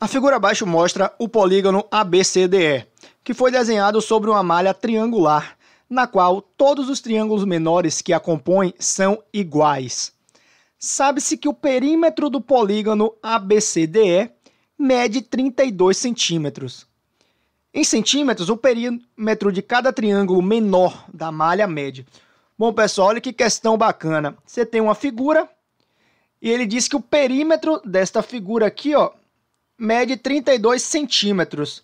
A figura abaixo mostra o polígono ABCDE, que foi desenhado sobre uma malha triangular, na qual todos os triângulos menores que a compõem são iguais. Sabe-se que o perímetro do polígono ABCDE mede 32 centímetros. Em centímetros, o perímetro de cada triângulo menor da malha mede. Bom, pessoal, olha que questão bacana. Você tem uma figura e ele diz que o perímetro desta figura aqui, ó, mede 32 centímetros.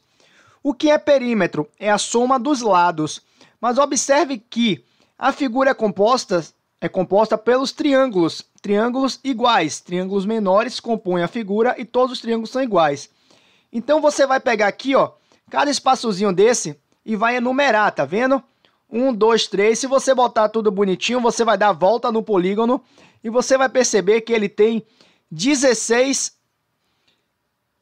O que é perímetro? É a soma dos lados. Mas observe que a figura é composta, é composta pelos triângulos. Triângulos iguais. Triângulos menores compõem a figura e todos os triângulos são iguais. Então você vai pegar aqui, ó, cada espaçozinho desse e vai enumerar, tá vendo? 1, 2, 3. Se você botar tudo bonitinho, você vai dar a volta no polígono e você vai perceber que ele tem 16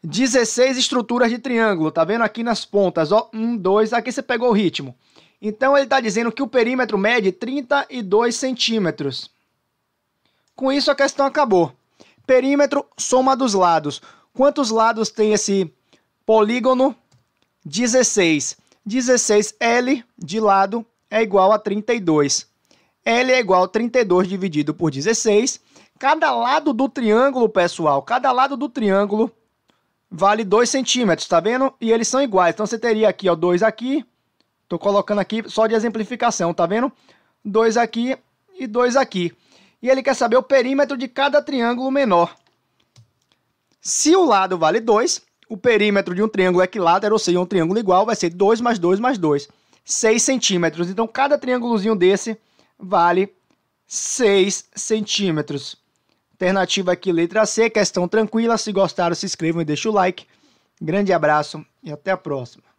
16 estruturas de triângulo, tá vendo aqui nas pontas, ó, 1, um, 2, aqui você pegou o ritmo. Então ele está dizendo que o perímetro mede 32 centímetros. Com isso a questão acabou. Perímetro, soma dos lados. Quantos lados tem esse polígono? 16. 16 L de lado é igual a 32. L é igual a 32 dividido por 16. Cada lado do triângulo, pessoal, cada lado do triângulo vale 2 centímetros, tá vendo? E eles são iguais. Então você teria aqui, ó, 2 aqui. Tô colocando aqui só de exemplificação, tá vendo? 2 aqui e 2 aqui. E ele quer saber o perímetro de cada triângulo menor. Se o lado vale 2, o perímetro de um triângulo equilátero, ou seja, um triângulo igual, vai ser 2 mais 2 mais 2. 6 centímetros. Então, cada triângulozinho desse vale 6 centímetros. Alternativa aqui, letra C, questão tranquila. Se gostaram, se inscrevam e deixem o like. Grande abraço e até a próxima.